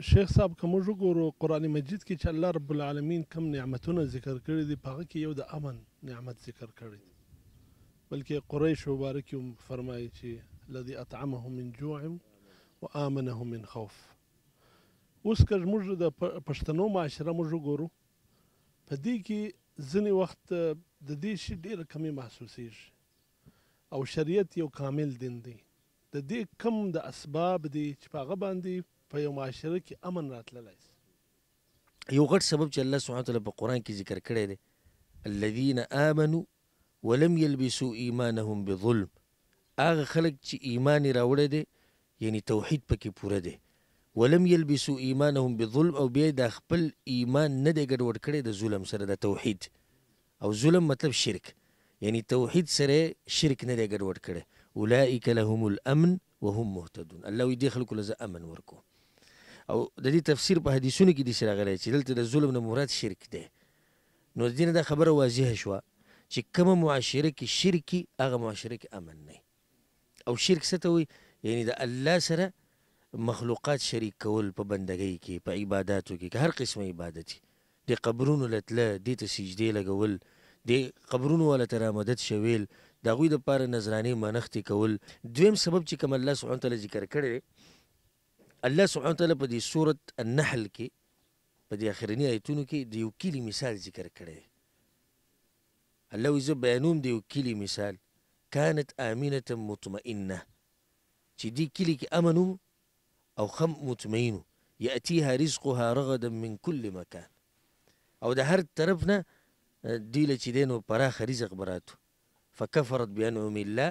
شیخ صاحب که موږ وګورو قرآن مجید کې چې الله رب العالمین کم نعمتونه ذکر کړي دي په هغه کې یو د امن نعمت ذکر کړی دی بلکې قریش مبارک هم فرمایي چې الذي اطعمهم من جوع وآمنهم من خوف اوس که موږ د پښتنو معاشره موږ وګورو په دې کې ځینې وخت د دې شي ډېره کمې محسوسیږي او شریعت یو کامل دین دی د دې کم د اسباب دی چې په هغه باندې په یو معاشره کې امن راتللی سي یو غټ سبب چې الله سبحانه وتعالی په قرآن کې ذکر کړی دی الذین آمنوا ولم یلبسوا ایمانهم بظلم هغه خلک چې ایمان یې راوړی دی یعنی توحید پکې پوره دی ولم یلبسوا ایمانهم بظلم او بیا د خپل ایمان نه دی ګډوډ کړی د ظلم سره د توحید او ظلم مطلب شرک یعنی توحید سره شرک نه دی ګډوډ کړی اولئک لهم الامن وهم مهتدون الله دې خلکو له امن ورکو او د دې تفسیر په حدیثونو کې دي چې راغلی چې دلته د ظلم نه مراد شرک دی نو د دې نه دا خبره واضحه شوه چې کومه معاشره کې شرک هغه معاشره کې امن نه او شرک څه ته وایي یعنی د الله سره مخلوقات شریک کول په بندګۍ کې په عبادتو کې که هر قسمه عبادت د قبرونو لتله دې ته سجدې لګول د قبرونو ولا ته رامدد شویل د هغوی دپاره نذرانې منختې کول دویم سبب چې کوم الله سبحانه تعالی ذکر کړی الله سبحانه وتعالی په دې صورت النحل کې په دې اخرنی آیتونو کې د یو کلی مثال ذکر کړی الله وی زه بیانوم د یو کلی مثال کانت آمینه مطمئنه چې دې کلی کې امن او خم مطمئن یاتیها رزقها رغدا من كل مکان او د هر طرف نه دی له چې دینو پراخ رزق براتو فکفرت بانعم الله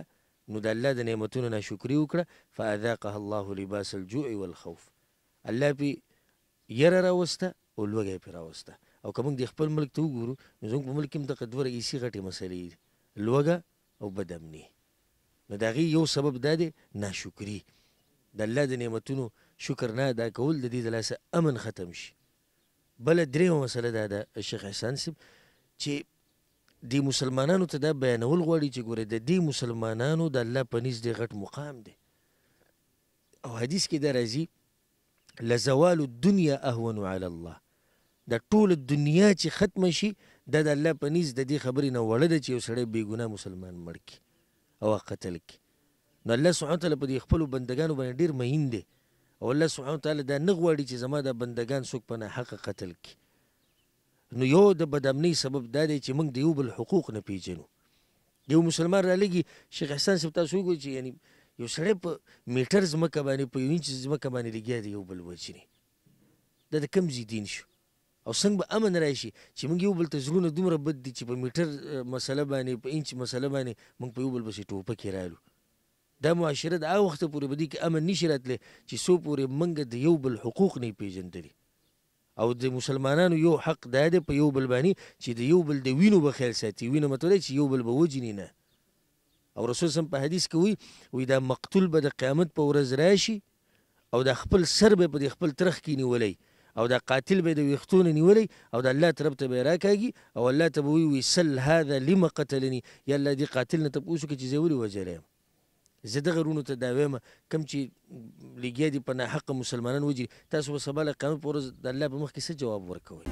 نو د الله د نعمتونو ناشکري وکړه فاذاقها الله لباس الجوع والخوف الله پی یره راوسته او لوږه پی راوسته او کوم د خپل ملک ته وګورو نو زموږ په ملک کې هم د قدور ایسی غټې مسلې لوږه او بدامني نو د هغې یو سبب دا دی ناشکري د الله د نعمتونو شکر نه ادا کول د دې د لاسه امن ختم شي بله درېیمه مسله دا ده شیخ احسان صاحب چې دی مسلمانانو ته دا بیانول غواړي چې ګوره د دې مسلمانانو د الله په نس د غټ مقام دی او حدیث کې دا راځي لزوال الدنيا اهون على الله د ټول دنیا چې ختم شي د الله په نس د دې خبرې نه وړه ده چې یو سړی بې ګناه مسلمان مړ کی او قتل کی نو الله سبحانه وتعالی په دې خپلو بندګانو باندې ډیر مهین دی او الله سبحانه وتعالی دا نه غواړي چې زما د بندگان څوک په نه حق قتل کی نو یو د بدامنۍ سبب دا دی چې موږ د یو بل حقوق نه پیژنو یو مسلمان را لګي شیخ احسان صاحب تاسو وګورئ چې یعنی یو سړی په میټر ځمکه باندې په یو انچ ځمکه باندې لګیا دی یو بل وژني دا د کم ځای دین شو او څنګه به امن راشي چې موږ یو بل ته زړونه دومره بد دي چې په میټر مسله باندې په انچ مسله باندې موږ په یو بل پسې ټوپکې رالو دا معاشره د هغه وخته پورې به دي کې امن نشي راتلی چې څو پورې موږ د یو بل حقوق نه پیژندلي او د مسلمانانو یو حق دا دی په یو بل باندې چې د یو بل د وینو به خیال ساتي وینو مطلب دی چې یو بل به وجني نه او رسول سم په حدیث کې وی وی دا مقتول به د قیامت په ورځ راشي او د خپل سر به په خپل ترخ کې نیولی او دا قاتل به د ویختونه نیولی او د الله ترپ ته به راکاږي او الله ته به وی وی سل هذا لم قتلني یا الله دې قاتل نه ته پوښتنه چې زه ولې وجلم زه دغه رونو ته دا وایم کم چې لګیا دي په ناحق مسلمانان وجي تاسو به سبا له قیامت په ورځ د الله په مخ کې څه جواب ورکوئ